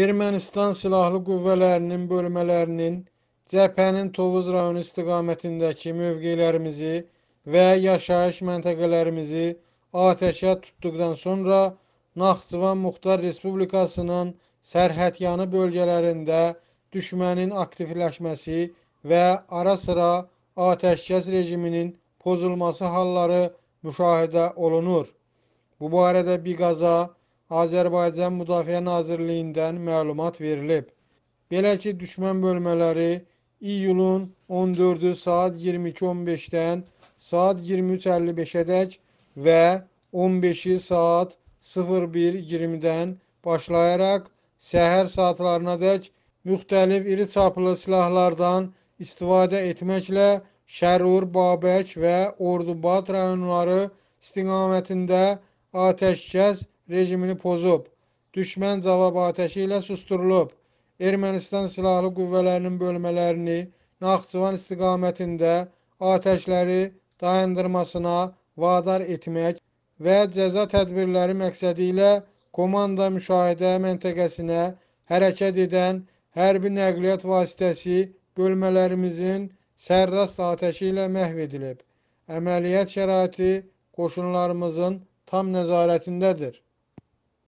Ermənistan Silahlı Qüvvələrinin bölmələrinin cəbhənin Tovuz rayonu istiqamətindəki mövqelərimizi və yaşayış məntəqələrimizi atəşə tutduqdan sonra Naxçıvan Muxtar Respublikasının sərhədyanı bölgələrində düşmənin aktivləşməsi və ara-sıra atəşkəs rejiminin pozulması halları müşahidə olunur. Bu barədə Biqaza Azərbaycan Müdafiə Nazirliyindən məlumat verilib. Belə ki, düşmən bölmələri iyulun 14-ü saat 22.15-dən saat 23.55-ədək və 15-i saat 01.20-dən başlayaraq səhər saatlarına dək müxtəlif iri çaplı silahlardan istifadə etməklə Şərur, Babək və Ordubad rayonları istiqamətində atəşkəs rejimini pozub, düşmən cavab atəşi ilə susturulub, Ermənistan silahlı qüvvələrinin bölmələrini Naxçıvan istiqamətində atəşləri dayandırmasına vadar etmək və cəza tədbirləri məqsədi ilə komanda müşahidə məntəqəsinə hərəkət edən hərbi nəqliyyat vasitəsi bölmələrimizin sərrast atəşi ilə məhv edilib. Əməliyyat şəraiti qoşunlarımızın tam nəzarətindədir.